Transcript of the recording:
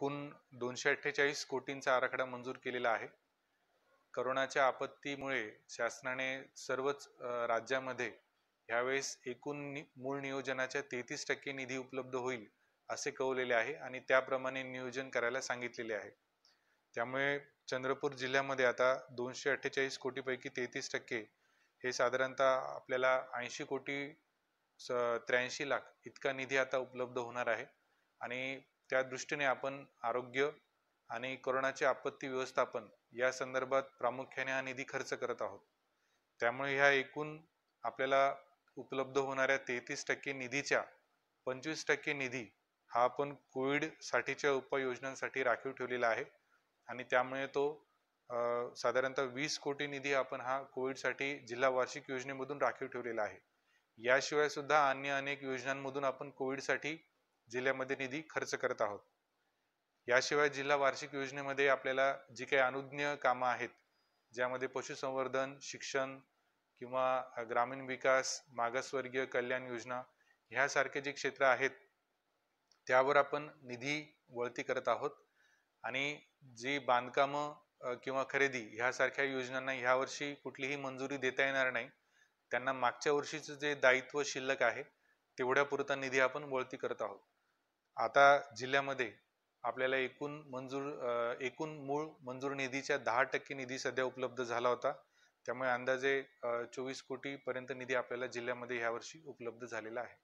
एकूण दोनशे अठ्ठेचाळीस कोटींचा आराखडा मंजूर केलेला आहे करोनाच्या आपत्तीमुळे शासनाने सर्वच राज्यामध्ये ह्यावेळेस एकूण मूळ नियोजनाच्या तेहतीस टक्के निधी उपलब्ध होईल असे कळवलेले आहे आणि त्याप्रमाणे नियोजन करायला सांगितलेले आहे त्यामुळे चंद्रपूर जिल्ह्यामध्ये आता दोनशे अठ्ठेचाळीस कोटीपैकी तेहतीस टक्के हे साधारणतः आपल्याला ऐंशी कोटी त्र्याऐंशी लाख इतका निधी आता उपलब्ध होणार आहे आणि त्या दृष्टीने आपण आरोग्य आणि कोरोनाचे आपत्ती व्यवस्थापन या संदर्भात प्रामुख्याने हा निधी खर्च करत आहोत त्यामुळे ह्या एकूण आपल्याला उपलब्ध होणाऱ्या तेहतीस टक्के निधीच्या पंचवीस टक्के निधी हा आपण कोविडसाठीच्या उपाययोजनांसाठी राखीव ठेवलेला आहे आणि त्यामुळे तो साधारणतः वीस कोटी निधी आपण हा कोविडसाठी जिल्हा वार्षिक योजनेमधून राखीव ठेवलेला आहे याशिवाय सुद्धा अन्य अनेक योजनांमधून आपण कोविडसाठी जिल्ह्यामध्ये निधी खर्च करत आहोत याशिवाय जिल्हा वार्षिक योजनेमध्ये आपल्याला जी काही अनुज्ञ कामं आहेत ज्यामध्ये पशुसंवर्धन शिक्षण किंवा ग्रामीण विकास मागासवर्गीय कल्याण योजना ह्यासारखे जे क्षेत्र आहेत त्यावर आपण निधी वळती करत आहोत आणि जी बांधकाम किंवा खरेदी ह्यासारख्या योजनांना वर्षी कुठलीही मंजुरी देता येणार नाही त्यांना मागच्या वर्षीचं जे दायित्व शिल्लक आहे तेवढ्यापुरता निधी आपण वळती करत आहोत आता जिल्ह्यामध्ये आपल्याला एकूण मंजूर एकूण मूळ मंजूर निधीच्या दहा टक्के निधी सध्या उपलब्ध झाला होता त्यामुळे अंदाजे चोवीस कोटीपर्यंत निधी आपल्याला जिल्ह्यामध्ये यावर्षी उपलब्ध झालेला आहे